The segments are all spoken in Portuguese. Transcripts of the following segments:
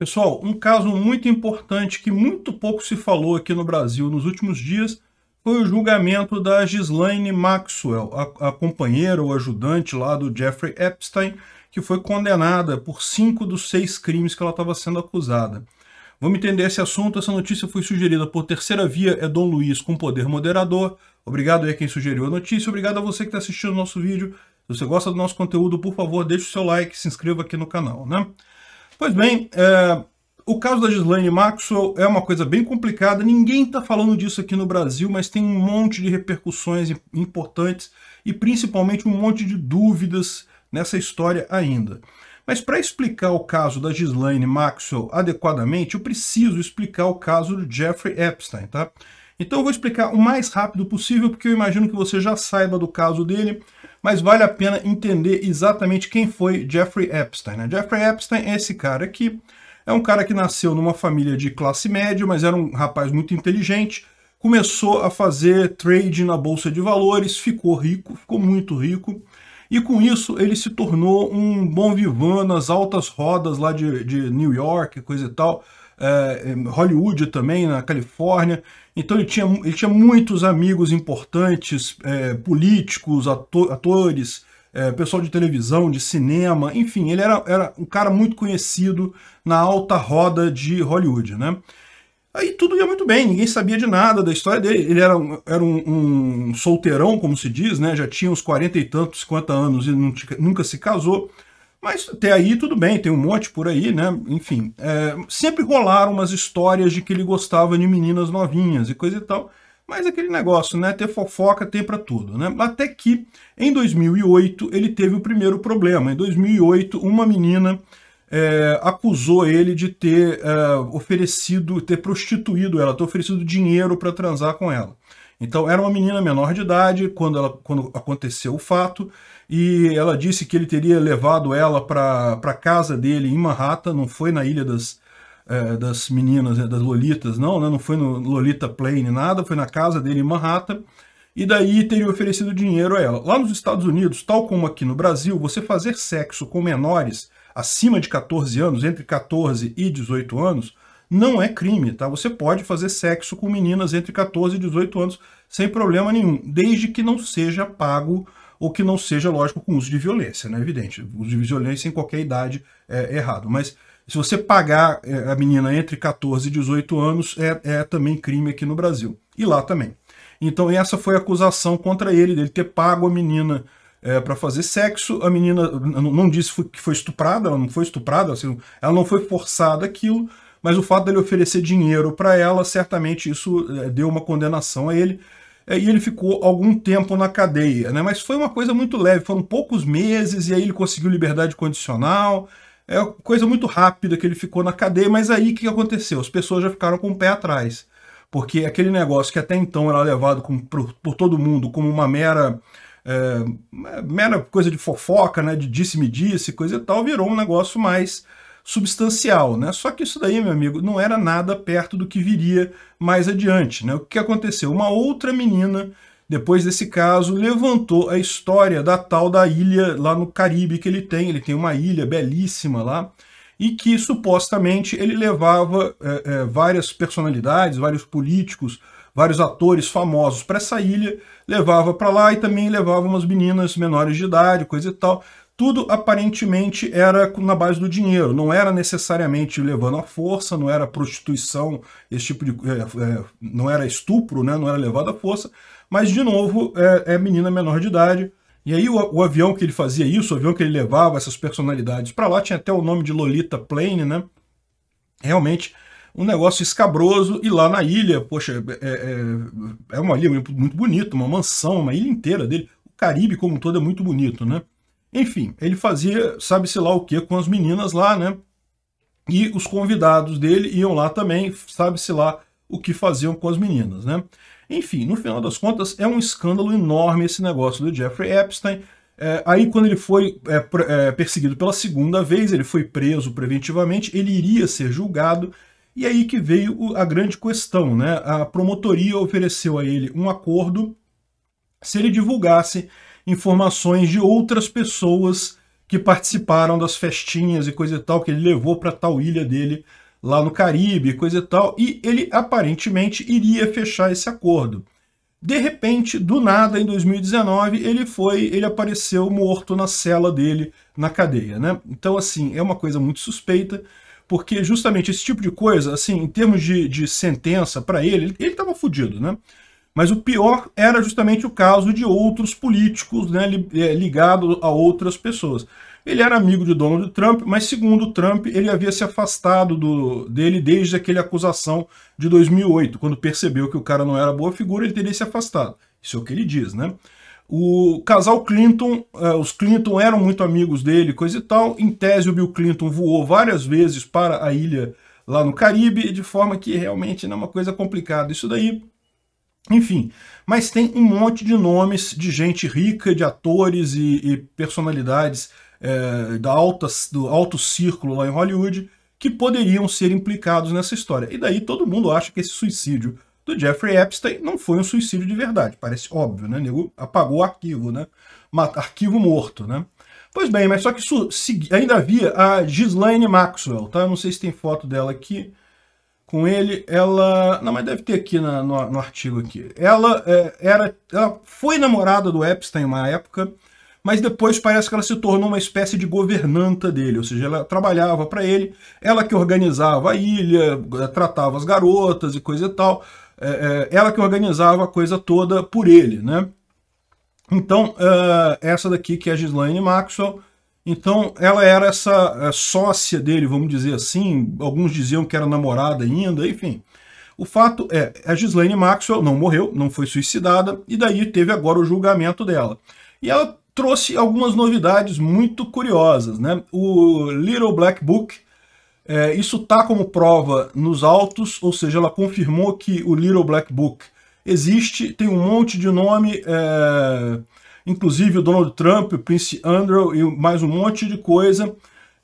Pessoal, um caso muito importante que muito pouco se falou aqui no Brasil nos últimos dias foi o julgamento da Ghislaine Maxwell, a, a companheira ou ajudante lá do Jeffrey Epstein, que foi condenada por cinco dos seis crimes que ela estava sendo acusada. Vamos entender esse assunto. Essa notícia foi sugerida por Terceira Via é Dom Luiz com poder moderador. Obrigado aí a quem sugeriu a notícia. Obrigado a você que está assistindo o nosso vídeo. Se você gosta do nosso conteúdo, por favor, deixe o seu like, se inscreva aqui no canal, né? Pois bem, é, o caso da Gislaine Maxwell é uma coisa bem complicada. Ninguém está falando disso aqui no Brasil, mas tem um monte de repercussões importantes e principalmente um monte de dúvidas nessa história ainda. Mas para explicar o caso da Gislaine Maxwell adequadamente, eu preciso explicar o caso do Jeffrey Epstein, tá? Então eu vou explicar o mais rápido possível, porque eu imagino que você já saiba do caso dele, mas vale a pena entender exatamente quem foi Jeffrey Epstein. Né? Jeffrey Epstein é esse cara aqui, é um cara que nasceu numa família de classe média, mas era um rapaz muito inteligente, começou a fazer trade na bolsa de valores, ficou rico, ficou muito rico, e com isso ele se tornou um bom vivan nas altas rodas lá de, de New York, coisa e tal, é, Hollywood também, na Califórnia. Então ele tinha, ele tinha muitos amigos importantes, é, políticos, atores, é, pessoal de televisão, de cinema, enfim, ele era, era um cara muito conhecido na alta roda de Hollywood, né? Aí tudo ia muito bem, ninguém sabia de nada da história dele. Ele era, um, era um, um solteirão, como se diz, né? Já tinha uns 40 e tantos, 50 anos e nunca se casou. Mas até aí tudo bem, tem um monte por aí, né? Enfim, é, sempre rolaram umas histórias de que ele gostava de meninas novinhas e coisa e tal. Mas aquele negócio, né? Ter fofoca tem para tudo, né? Até que em 2008 ele teve o primeiro problema. Em 2008, uma menina é, acusou ele de ter é, oferecido, ter prostituído ela, ter oferecido dinheiro para transar com ela. Então, era uma menina menor de idade quando, ela, quando aconteceu o fato, e ela disse que ele teria levado ela para a casa dele em Manhattan, não foi na Ilha das, é, das Meninas, é, das Lolitas, não, né? não foi no Lolita Plain, nada, foi na casa dele em Manhattan, e daí teria oferecido dinheiro a ela. Lá nos Estados Unidos, tal como aqui no Brasil, você fazer sexo com menores acima de 14 anos, entre 14 e 18 anos, não é crime, tá? Você pode fazer sexo com meninas entre 14 e 18 anos sem problema nenhum, desde que não seja pago ou que não seja, lógico, com uso de violência, né? Evidente, o uso de violência em qualquer idade é, é errado, mas se você pagar é, a menina entre 14 e 18 anos, é, é também crime aqui no Brasil. E lá também. Então essa foi a acusação contra ele, dele ter pago a menina é, para fazer sexo. A menina não, não disse que foi estuprada, ela não foi estuprada, assim, ela não foi forçada aquilo mas o fato dele oferecer dinheiro para ela, certamente isso eh, deu uma condenação a ele, eh, e ele ficou algum tempo na cadeia, né? mas foi uma coisa muito leve, foram poucos meses, e aí ele conseguiu liberdade condicional, é uma coisa muito rápida que ele ficou na cadeia, mas aí o que aconteceu? As pessoas já ficaram com o pé atrás, porque aquele negócio que até então era levado com, por, por todo mundo como uma mera é, mera coisa de fofoca, né, de disse-me-disse, -disse, coisa e tal, virou um negócio mais substancial, né? Só que isso daí, meu amigo, não era nada perto do que viria mais adiante, né? O que aconteceu? Uma outra menina, depois desse caso, levantou a história da tal da ilha lá no Caribe que ele tem. Ele tem uma ilha belíssima lá e que supostamente ele levava é, é, várias personalidades, vários políticos, vários atores famosos para essa ilha, levava para lá e também levava umas meninas menores de idade, coisa e tal tudo aparentemente era na base do dinheiro, não era necessariamente levando a força, não era prostituição, esse tipo de. É, é, não era estupro, né? não era levado à força, mas de novo é, é menina menor de idade. E aí o, o, avião que ele fazia isso, o avião que ele levava essas personalidades para lá, tinha até o nome de Lolita Plane, né? Realmente um negócio escabroso, e lá na ilha, poxa, é, é, é uma ilha muito bonita, uma mansão, uma ilha inteira dele. O Caribe como um todo é muito bonito, né? Enfim, ele fazia sabe-se lá o que com as meninas lá, né? E os convidados dele iam lá também, sabe-se lá o que faziam com as meninas, né? Enfim, no final das contas, é um escândalo enorme esse negócio do Jeffrey Epstein. É, aí, quando ele foi é, é, perseguido pela segunda vez, ele foi preso preventivamente, ele iria ser julgado, e aí que veio a grande questão, né? A promotoria ofereceu a ele um acordo se ele divulgasse informações de outras pessoas que participaram das festinhas e coisa e tal, que ele levou para tal ilha dele lá no Caribe, coisa e tal, e ele aparentemente iria fechar esse acordo. De repente, do nada, em 2019, ele foi, ele apareceu morto na cela dele, na cadeia, né? Então, assim, é uma coisa muito suspeita, porque justamente esse tipo de coisa, assim, em termos de, de sentença para ele, ele estava fodido né? Mas o pior era justamente o caso de outros políticos né, é, ligados a outras pessoas. Ele era amigo de Donald Trump, mas segundo Trump, ele havia se afastado do, dele desde aquela acusação de 2008, quando percebeu que o cara não era boa figura, ele teria se afastado. Isso é o que ele diz, né? O casal Clinton, é, os Clinton eram muito amigos dele, coisa e tal. Em tese, o Bill Clinton voou várias vezes para a ilha lá no Caribe, de forma que realmente não é uma coisa complicada isso daí. Enfim, mas tem um monte de nomes de gente rica, de atores e, e personalidades é, da alta, do alto círculo lá em Hollywood que poderiam ser implicados nessa história. E daí todo mundo acha que esse suicídio do Jeffrey Epstein não foi um suicídio de verdade. Parece óbvio, né? Nego apagou o arquivo, né? Arquivo morto, né? Pois bem, mas só que ainda havia a Ghislaine Maxwell, tá? Eu não sei se tem foto dela aqui, com ele, ela. Não, mas deve ter aqui na, no, no, artigo aqui. Ela é, era. Ela foi namorada do Epstein uma época, mas depois parece que ela se tornou uma espécie de governanta dele, ou seja, ela trabalhava para ele, ela que organizava a ilha, eh, tratava as garotas e coisa e tal. É, é, ela que organizava a coisa toda por ele, né? Então, uh, essa daqui que é a Gislaine Maxwell, então, ela era essa eh, sócia dele, vamos dizer assim. Alguns diziam que era namorada ainda, enfim. O fato é, a Gislaine Maxwell não morreu, não foi suicidada, e daí teve agora o julgamento dela. E ela trouxe algumas novidades muito curiosas. Né? O Little Black Book, é, isso está como prova nos autos, ou seja, ela confirmou que o Little Black Book existe, tem um monte de nome... É inclusive o Donald Trump, o Prince Andrew e mais um monte de coisa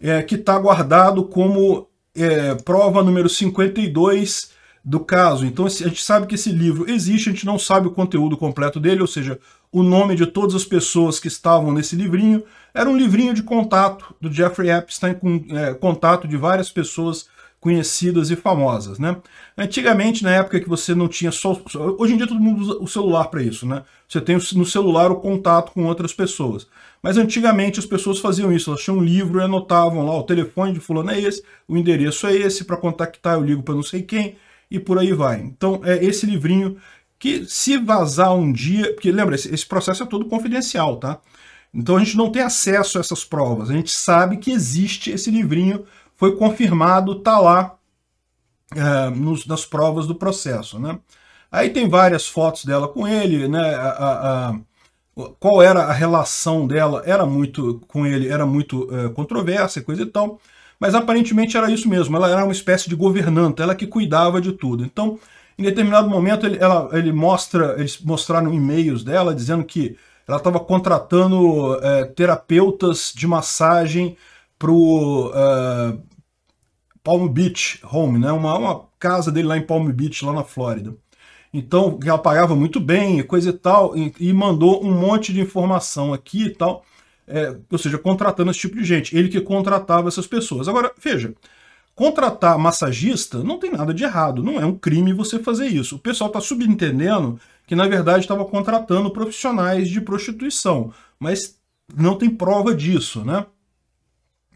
é, que está guardado como é, prova número 52 do caso. Então a gente sabe que esse livro existe, a gente não sabe o conteúdo completo dele, ou seja, o nome de todas as pessoas que estavam nesse livrinho. Era um livrinho de contato do Jeffrey Epstein, com é, contato de várias pessoas conhecidas e famosas, né? Antigamente, na época que você não tinha só... Hoje em dia todo mundo usa o celular para isso, né? Você tem no celular o contato com outras pessoas. Mas antigamente as pessoas faziam isso, elas tinham um livro e anotavam lá, o telefone de fulano é esse, o endereço é esse, para contactar eu ligo para não sei quem, e por aí vai. Então, é esse livrinho que se vazar um dia... Porque lembra, esse processo é todo confidencial, tá? Então a gente não tem acesso a essas provas, a gente sabe que existe esse livrinho foi confirmado, está lá é, nos, nas provas do processo. Né? Aí tem várias fotos dela com ele, né? A, a, a, qual era a relação dela? Era muito com ele, era muito é, controversa, coisa e tal. Mas aparentemente era isso mesmo. Ela era uma espécie de governanta, ela que cuidava de tudo. Então, em determinado momento, ele, ela, ele mostra, eles mostraram e-mails dela dizendo que ela estava contratando é, terapeutas de massagem pro uh, Palm Beach Home, né? Uma, uma, casa dele lá em Palm Beach, lá na Flórida. Então, ela pagava muito bem, coisa e tal, e, e mandou um monte de informação aqui e tal, é, ou seja, contratando esse tipo de gente. Ele que contratava essas pessoas. Agora, veja, contratar massagista não tem nada de errado, não é um crime você fazer isso. O pessoal está subentendendo que, na verdade, estava contratando profissionais de prostituição, mas não tem prova disso, né?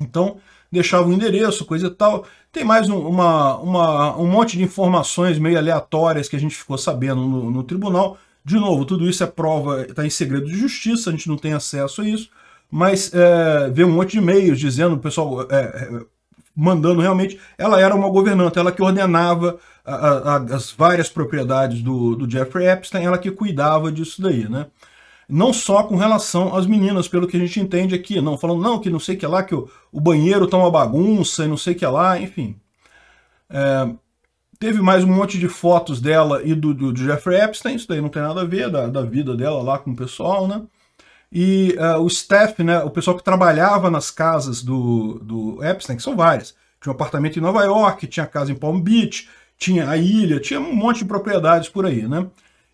Então, deixava o endereço, coisa e tal. Tem mais um, uma, uma, um monte de informações meio aleatórias que a gente ficou sabendo no, no tribunal. De novo, tudo isso é prova, está em segredo de justiça, a gente não tem acesso a isso, mas é, vê um monte de e-mails dizendo, o pessoal é, é mandando realmente, ela era uma governanta, ela que ordenava a, a, as várias propriedades do, do Jeffrey Epstein, ela que cuidava disso daí, né? não só com relação às meninas, pelo que a gente entende aqui, não falando não que não sei que é lá, que o, o banheiro tá uma bagunça e não sei que é lá, enfim. É, teve mais um monte de fotos dela e do, do, do, Jeffrey Epstein, isso daí não tem nada a ver, da, da vida dela lá com o pessoal, né? E uh, o staff, né, o pessoal que trabalhava nas casas do, do Epstein, que são várias, tinha um apartamento em Nova York, tinha casa em Palm Beach, tinha a ilha, tinha um monte de propriedades por aí, né?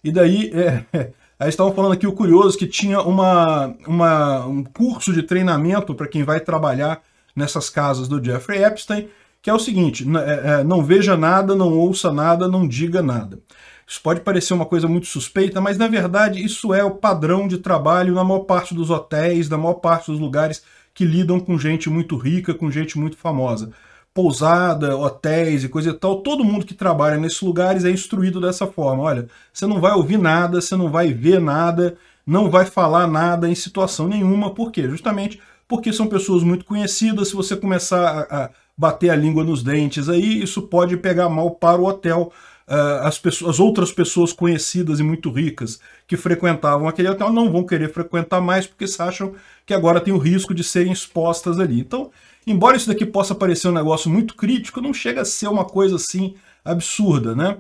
E daí, é, aí estavam falando aqui o curioso que tinha uma, uma um curso de treinamento para quem vai trabalhar nessas casas do Jeffrey Epstein, que é o seguinte, é, é, não veja nada, não ouça nada, não diga nada. Isso pode parecer uma coisa muito suspeita, mas na verdade isso é o padrão de trabalho na maior parte dos hotéis, na maior parte dos lugares que lidam com gente muito rica, com gente muito famosa pousada, hotéis e coisa e tal, todo mundo que trabalha nesses lugares é instruído dessa forma. Olha, você não vai ouvir nada, você não vai ver nada, não vai falar nada em situação nenhuma. Por quê? Justamente porque são pessoas muito conhecidas. Se você começar a, a bater a língua nos dentes aí, isso pode pegar mal para o hotel. Uh, as, pessoas, as outras pessoas conhecidas e muito ricas que frequentavam aquele hotel não vão querer frequentar mais porque se acham que agora tem o risco de serem expostas ali. Então, embora isso daqui possa parecer um negócio muito crítico, não chega a ser uma coisa assim absurda, né?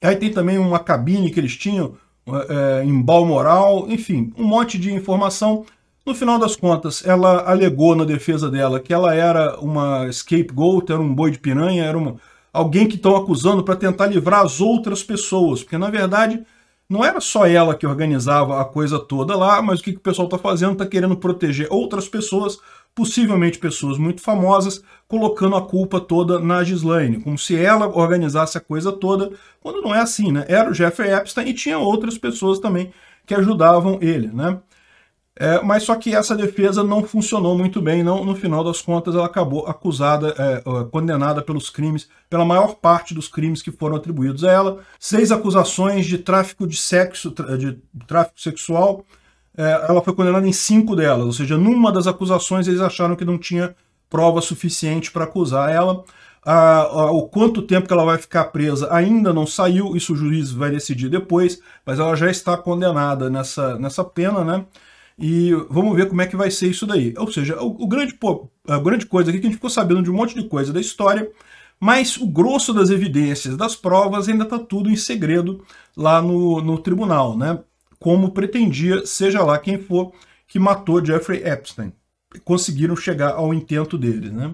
Aí tem também uma cabine que eles tinham, é, embal enfim, um monte de informação. No final das contas, ela alegou na defesa dela que ela era uma scapegoat, era um boi de piranha, era uma, alguém que estão acusando para tentar livrar as outras pessoas, porque na verdade não era só ela que organizava a coisa toda lá, mas o que, que o pessoal está fazendo? Está querendo proteger outras pessoas, possivelmente pessoas muito famosas, colocando a culpa toda na Gislaine, como se ela organizasse a coisa toda, quando não é assim, né? Era o Jeffrey Epstein e tinha outras pessoas também que ajudavam ele, né? É, mas só que essa defesa não funcionou muito bem, não, no final das contas ela acabou acusada, é, é, condenada pelos crimes, pela maior parte dos crimes que foram atribuídos a ela. Seis acusações de tráfico de sexo, de tráfico sexual, é, ela foi condenada em cinco delas, ou seja, numa das acusações eles acharam que não tinha prova suficiente para acusar ela. A, a, o quanto tempo que ela vai ficar presa ainda não saiu, isso o juiz vai decidir depois, mas ela já está condenada nessa, nessa pena, né? E vamos ver como é que vai ser isso daí. Ou seja, o, o grande, pô, a grande coisa aqui é que a gente ficou sabendo de um monte de coisa da história, mas o grosso das evidências, das provas, ainda está tudo em segredo lá no, no tribunal, né? Como pretendia, seja lá quem for, que matou Jeffrey Epstein. Conseguiram chegar ao intento deles, né?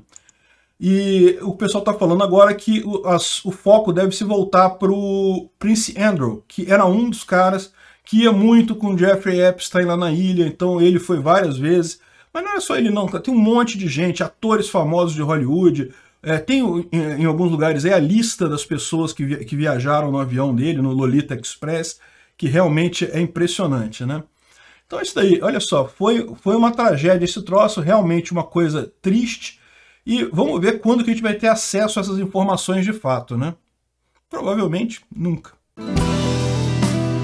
E o pessoal está falando agora que o, as, o foco deve se voltar para o Prince Andrew, que era um dos caras que ia muito com Jeffrey Epstein lá na ilha, então ele foi várias vezes. Mas não é só ele não, cara. tem um monte de gente, atores famosos de Hollywood, é, tem em, em, alguns lugares é a lista das pessoas que, que viajaram no avião dele, no Lolita Express, que realmente é impressionante, né? Então é isso daí, olha só, foi, foi uma tragédia esse troço, realmente uma coisa triste, e vamos ver quando que a gente vai ter acesso a essas informações de fato, né? Provavelmente nunca.